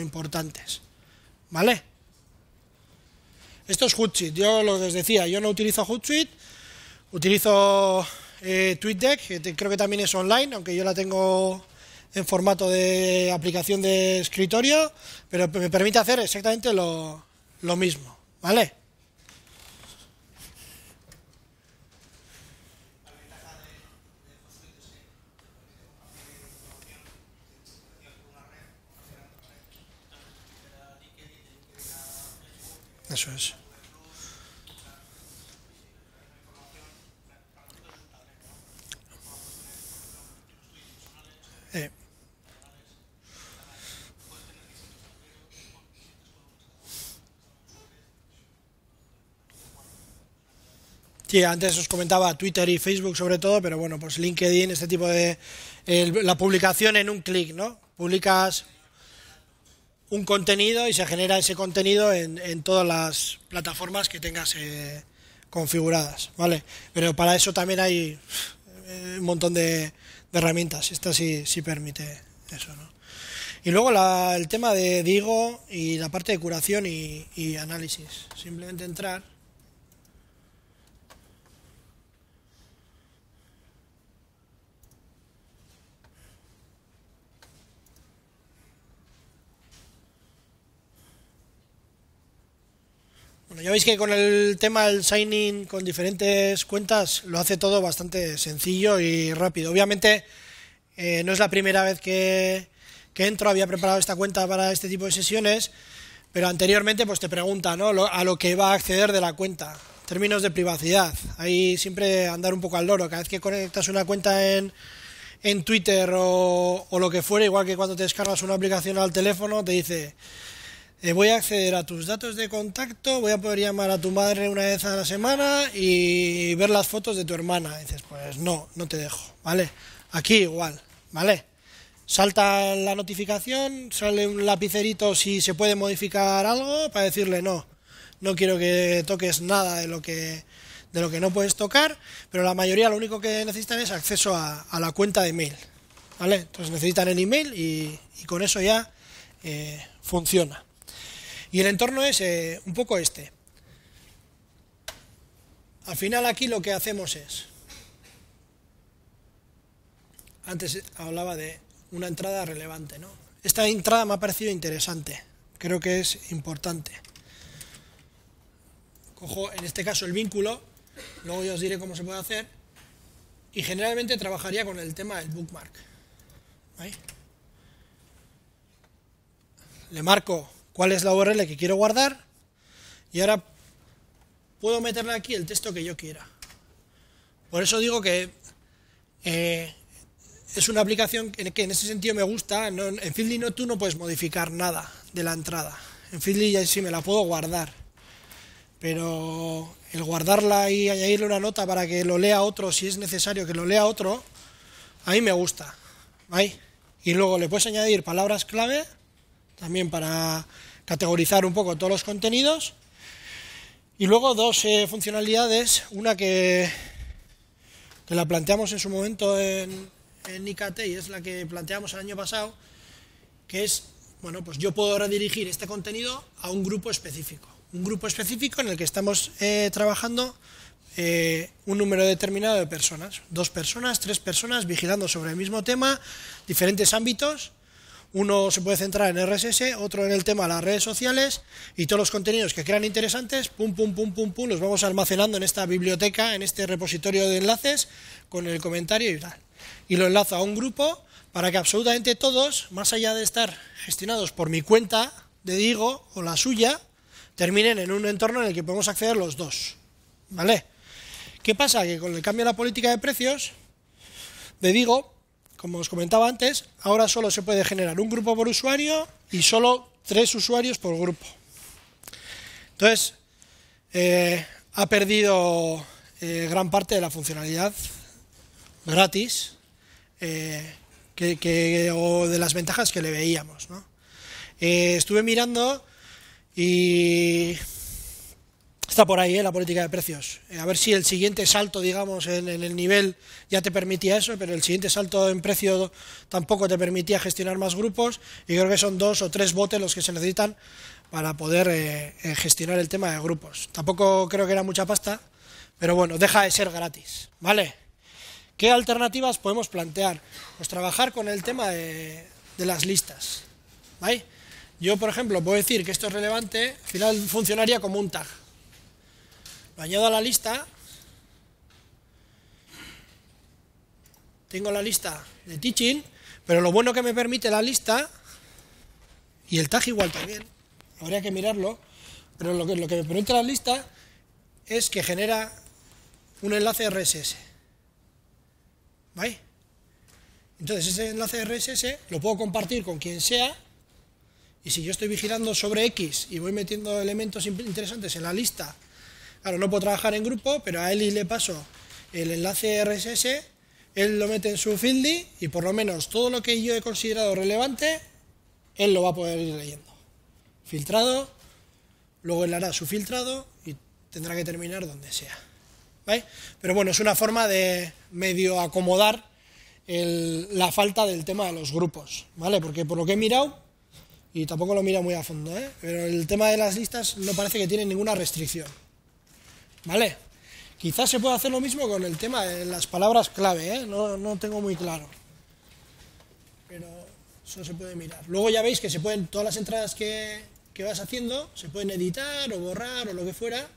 importantes. ¿Vale? Esto es Hootsuite. Yo lo que decía, yo no utilizo Hootsuite, utilizo eh, TweetDeck, que creo que también es online, aunque yo la tengo en formato de aplicación de escritorio, pero me permite hacer exactamente lo mismo. ¿Vale? Eso es. Eh. Sí, antes os comentaba Twitter y Facebook sobre todo, pero bueno, pues LinkedIn, este tipo de... la publicación en un clic, ¿no? Publicas un contenido y se genera ese contenido en, todas las plataformas que tengas eh, configuradas, ¿vale? Pero para eso también hay eh, un montón de, de herramientas, esta sí, sí permite eso, ¿no? Y luego el tema de Digo y la parte de curación y, y análisis. Simplemente entrar Bueno, ya veis que con el tema del signing con diferentes cuentas lo hace todo bastante sencillo y rápido. Obviamente eh, no es la primera vez que, que, entro, había preparado esta cuenta para este tipo de sesiones, pero anteriormente pues te pregunta ¿no? a lo que va a acceder de la cuenta. Términos de privacidad. Ahí siempre andar un poco al loro. Cada vez que conectas una cuenta en, en Twitter o, o lo que fuera, igual que cuando te descargas una aplicación al teléfono, te dice eh, voy a acceder a tus datos de contacto, voy a poder llamar a tu madre una vez a la semana y ver las fotos de tu hermana. dices, pues no, no te dejo, ¿vale? Aquí igual, ¿vale? Salta la notificación, sale un lapicerito si se puede modificar algo para decirle no, no quiero que toques nada de lo que de lo que no puedes tocar, pero la mayoría lo único que necesitan es acceso a, la cuenta de mail ¿vale? Entonces necesitan el email y, y con eso ya eh, funciona. Y el entorno es eh, un poco este. Al final aquí lo que hacemos es, antes hablaba de una entrada relevante, ¿no? Esta entrada me ha parecido interesante, creo que es importante. Cojo en este caso el vínculo, luego ya os diré cómo se puede hacer, y generalmente trabajaría con el tema del bookmark. Le marco cuál es la URL que quiero guardar y ahora puedo meterle aquí el texto que yo quiera. Por eso digo que eh, es una aplicación que en ese sentido me gusta. en Feedly no, tú no puedes modificar nada de la entrada. En Feedly ya sí me la puedo guardar. Pero el guardarla y añadirle una nota para que lo lea otro, si es necesario que lo lea otro, a mí me gusta. Y luego le puedes añadir palabras clave también para categorizar un poco todos los contenidos. Y luego dos eh, funcionalidades, una que, que, la planteamos en su momento en, en y es la que planteamos el año pasado, que es, bueno, pues yo puedo redirigir este contenido a un grupo específico. Un grupo específico en el que estamos eh, trabajando eh, un número determinado de personas. Dos personas, tres personas, vigilando sobre el mismo tema, diferentes ámbitos uno se puede centrar en RSS, otro en el tema de las redes sociales y todos los contenidos que crean interesantes, pum, pum, pum, pum, pum, los vamos almacenando en esta biblioteca, en este repositorio de enlaces con el comentario y tal. Y lo enlazo a un grupo para que absolutamente todos, más allá de estar gestionados por mi cuenta de Digo o la suya, terminen en un entorno en el que podemos acceder los dos. ¿Vale? ¿Qué pasa? Que con el cambio de la política de precios de Digo, como os comentaba antes, ahora solo se puede generar un grupo por usuario y solo tres usuarios por grupo. Entonces, eh, ha perdido eh, gran parte de la funcionalidad gratis eh, o de las ventajas que le veíamos. estuve mirando y está por ahí eh, la política de precios. Eh, a ver si el siguiente salto, digamos, en, el nivel ya te permitía eso, pero el siguiente salto en precio tampoco te permitía gestionar más grupos y creo que son dos o tres botes los que se necesitan para poder eh, gestionar el tema de grupos. Tampoco creo que era mucha pasta, pero bueno, deja de ser gratis, ¿vale? ¿Qué alternativas podemos plantear? Pues trabajar con el tema de, de las listas, ¿vale? Yo, por ejemplo, puedo decir que esto es relevante, al final funcionaría como un tag, lo añado a la lista. Tengo la lista de teaching, pero lo bueno que me permite la lista, y el tag igual también, habría que mirarlo, pero lo que, lo que me permite la lista es que genera un enlace RSS. ¿Vale? Entonces ese enlace RSS lo puedo compartir con quien sea y si yo estoy vigilando sobre X y voy metiendo elementos interesantes en la lista Claro, no puedo trabajar en grupo, pero a Eli le paso el enlace RSS, él lo mete en su Feedly y por lo menos todo lo que yo he considerado relevante, él lo va a poder ir leyendo. Filtrado, luego él hará su filtrado y tendrá que terminar donde sea. Pero bueno, es una forma de medio acomodar la falta del tema de los grupos, ¿vale? Porque por lo que he mirado, y tampoco lo mira muy a fondo, ¿eh? pero el tema de las listas no parece que tiene ninguna restricción. ¿Vale? Quizás se pueda hacer lo mismo con el tema de las palabras clave, ¿eh? no, no tengo muy claro. Pero eso se puede mirar. Luego ya veis que se pueden, todas las entradas que, que vas haciendo, se pueden editar o borrar o lo que fuera.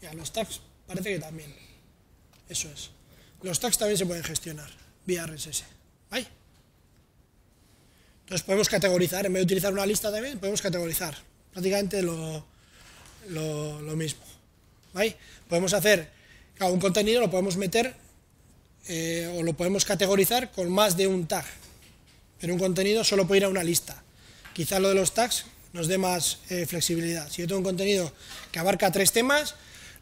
ya, los tags parece que también. Eso es. Los tags también se pueden gestionar vía RSS. ¿Vale? Entonces podemos categorizar, en vez de utilizar una lista también, podemos categorizar. Prácticamente lo, lo, mismo. ¿Vale? Podemos hacer, a un contenido lo podemos meter eh, o lo podemos categorizar con más de un tag. Pero un contenido solo puede ir a una lista. Quizá lo de los tags nos dé más eh, flexibilidad. Si yo tengo un contenido que abarca tres temas,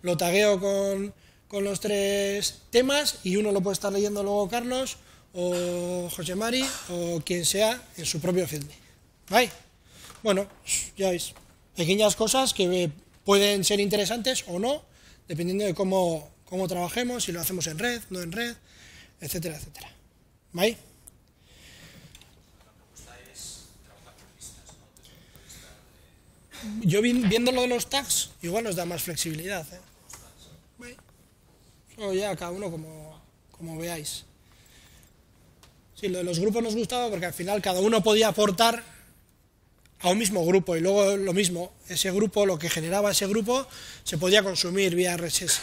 lo tagueo con con los tres temas y uno lo puede estar leyendo luego Carlos o José Mari o quien sea en su propio film ¿Vale? Bueno, ya veis, pequeñas cosas que eh, pueden ser interesantes o no, dependiendo de cómo, cómo trabajemos, si lo hacemos en red, no en red, etcétera, etcétera. ¿Vale? Yo viendo lo de los tags, igual nos da más flexibilidad. ¿eh? o ya cada uno como, como veáis. Sí, lo de los grupos nos gustaba porque al final cada uno podía aportar a un mismo grupo y luego lo mismo, ese grupo, lo que generaba ese grupo, se podía consumir vía RSS.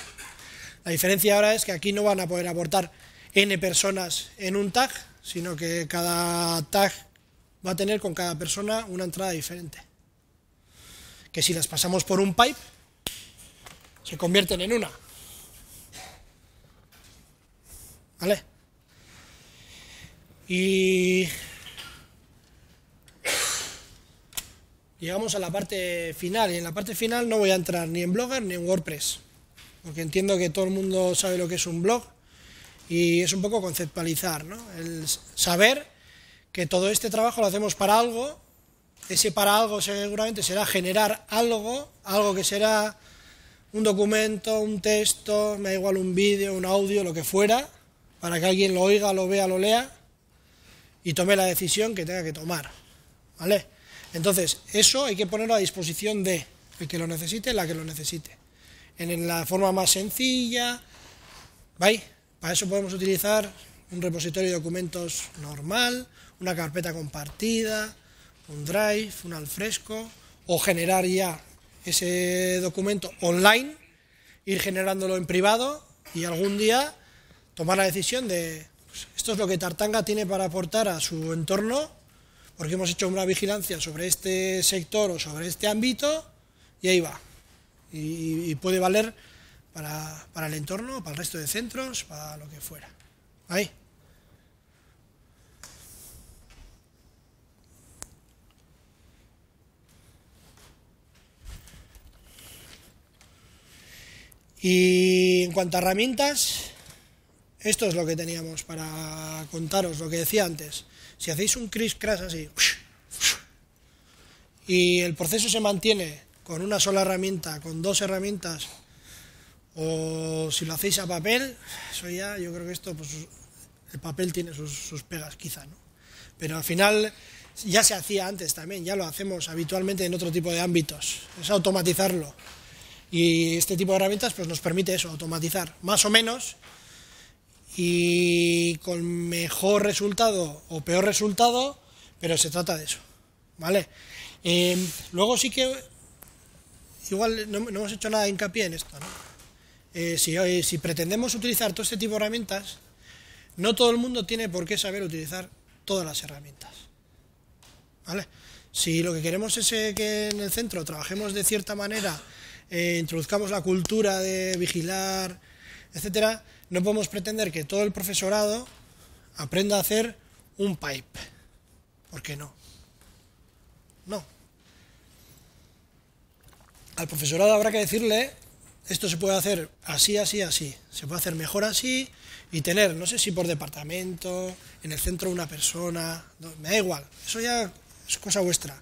La diferencia ahora es que aquí no van a poder aportar n personas en un tag, sino que cada tag va a tener con cada persona una entrada diferente. Que si las pasamos por un pipe, se convierten en una. ¿Vale? Y llegamos a la parte final. Y en la parte final no voy a entrar ni en Blogger ni en WordPress. Porque entiendo que todo el mundo sabe lo que es un blog. Y es un poco conceptualizar, ¿no? El saber que todo este trabajo lo hacemos para algo. Ese para algo seguramente será generar algo, algo que será un documento, un texto, me da igual un vídeo, un audio, lo que fuera, para que alguien lo oiga, lo vea, lo lea y tome la decisión que tenga que tomar. ¿Vale? Entonces, eso hay que ponerlo a disposición de el que lo necesite, la que lo necesite. En la forma más sencilla, ¿vale? Para eso podemos utilizar un repositorio de documentos normal, una carpeta compartida, un drive, un alfresco, fresco, o generar ya ese documento online, ir generándolo en privado y algún día tomar la decisión de pues, esto es lo que Tartanga tiene para aportar a su entorno, porque hemos hecho una vigilancia sobre este sector o sobre este ámbito, y ahí va. Y, puede valer para, para, el entorno, para el resto de centros, para lo que fuera. Ahí. Y en cuanto a herramientas, esto es lo que teníamos para contaros, lo que decía antes. Si hacéis un criss-crash así, y el proceso se mantiene con una sola herramienta, con dos herramientas, o si lo hacéis a papel, eso ya, yo creo que esto, pues el papel tiene sus, pegas quizá, ¿no? Pero al final ya se hacía antes también, ya lo hacemos habitualmente en otro tipo de ámbitos, es automatizarlo. Y este tipo de herramientas pues nos permite eso, automatizar, más o menos, y con mejor resultado o peor resultado, pero se trata de eso, ¿vale? Em, luego sí que, igual no, hemos hecho nada de hincapié en esto, eh, si, si pretendemos utilizar todo este tipo de herramientas, no todo el mundo tiene por qué saber utilizar todas las herramientas, ¿vale? Si lo que queremos es eh, que en el centro trabajemos de cierta manera, eh, introduzcamos la cultura de vigilar etcétera, no podemos pretender que todo el profesorado aprenda a hacer un pipe. ¿Por qué no? No. Al profesorado habrá que decirle, esto se puede hacer así, así, así. Se puede hacer mejor así y tener, no sé si por departamento, en el centro una persona, me da igual. Eso ya es cosa vuestra.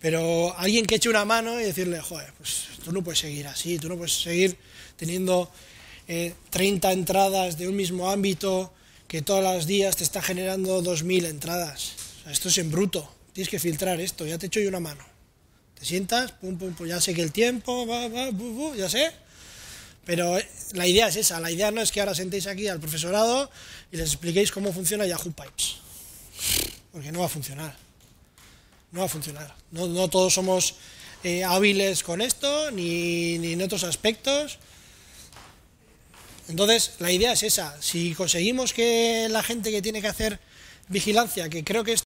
Pero alguien que eche una mano y decirle, joder, pues tú no puedes seguir así, tú no puedes seguir teniendo 30 eh, entradas de un mismo ámbito que todos los días te está generando 2.000 entradas. esto es en bruto. Tienes que filtrar esto. Ya te echo yo una mano. Te sientas, pum, pum, ya sé que el tiempo, va, va, bu, bu, ya sé. Pero eh, la idea es esa. La idea no es que ahora sentéis aquí al profesorado y les expliquéis cómo funciona Yahoo Pipes. Porque no va a funcionar. No va a funcionar. No, todos somos eh, hábiles con esto, ni en otros aspectos. Entonces, la idea es esa. Si conseguimos que la gente que tiene que hacer vigilancia, que creo que es